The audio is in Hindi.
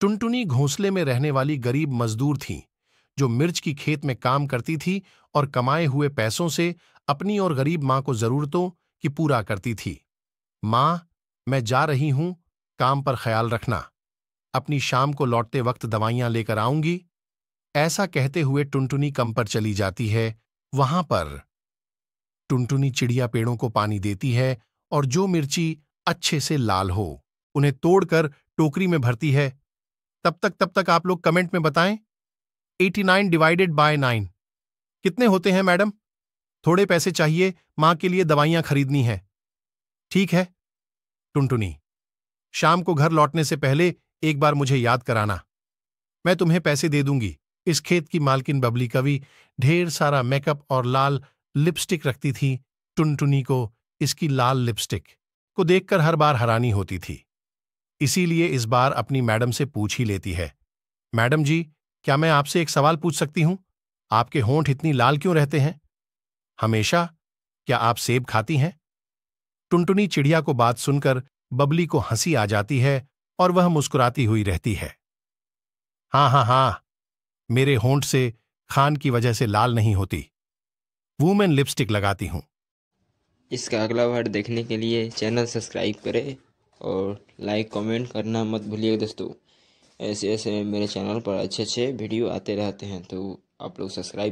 टुनटुनी घोंसले में रहने वाली गरीब मजदूर थीं जो मिर्च की खेत में काम करती थी और कमाए हुए पैसों से अपनी और गरीब माँ को जरूरतों की पूरा करती थी माँ मैं जा रही हूं काम पर ख्याल रखना अपनी शाम को लौटते वक्त दवाइयां लेकर आऊंगी ऐसा कहते हुए टुनटुनी कम पर चली जाती है वहां पर टुनटुनी चिड़िया पेड़ों को पानी देती है और जो मिर्ची अच्छे से लाल हो उन्हें तोड़कर टोकरी में भरती है तब तक तब तक आप लोग कमेंट में बताएं 89 डिवाइडेड बाय नाइन कितने होते हैं मैडम थोड़े पैसे चाहिए मां के लिए दवाइयां खरीदनी है ठीक है टुनटुनी शाम को घर लौटने से पहले एक बार मुझे याद कराना मैं तुम्हें पैसे दे दूंगी इस खेत की मालकिन बबली कवि ढेर सारा मेकअप और लाल लिपस्टिक रखती थी टुनटुनी को इसकी लाल लिपस्टिक को देखकर हर बार हैरानी होती थी इसीलिए इस बार अपनी मैडम से पूछ ही लेती है मैडम जी क्या मैं आपसे एक सवाल पूछ सकती हूं आपके होंठ इतनी लाल क्यों रहते हैं हमेशा क्या आप सेब खाती हैं टुनटुनी चिड़िया को बात सुनकर बबली को हंसी आ जाती है और वह मुस्कुराती हुई रहती है हाँ हाँ हाँ मेरे होंठ से खान की वजह से लाल नहीं होती वूमेन लिपस्टिक लगाती हूं इसका अगला वर्ड देखने के लिए चैनल सब्सक्राइब करें और लाइक कमेंट करना मत भूलिएगा दोस्तों ऐसे ऐसे मेरे चैनल पर अच्छे अच्छे वीडियो आते रहते हैं तो आप लोग सब्सक्राइब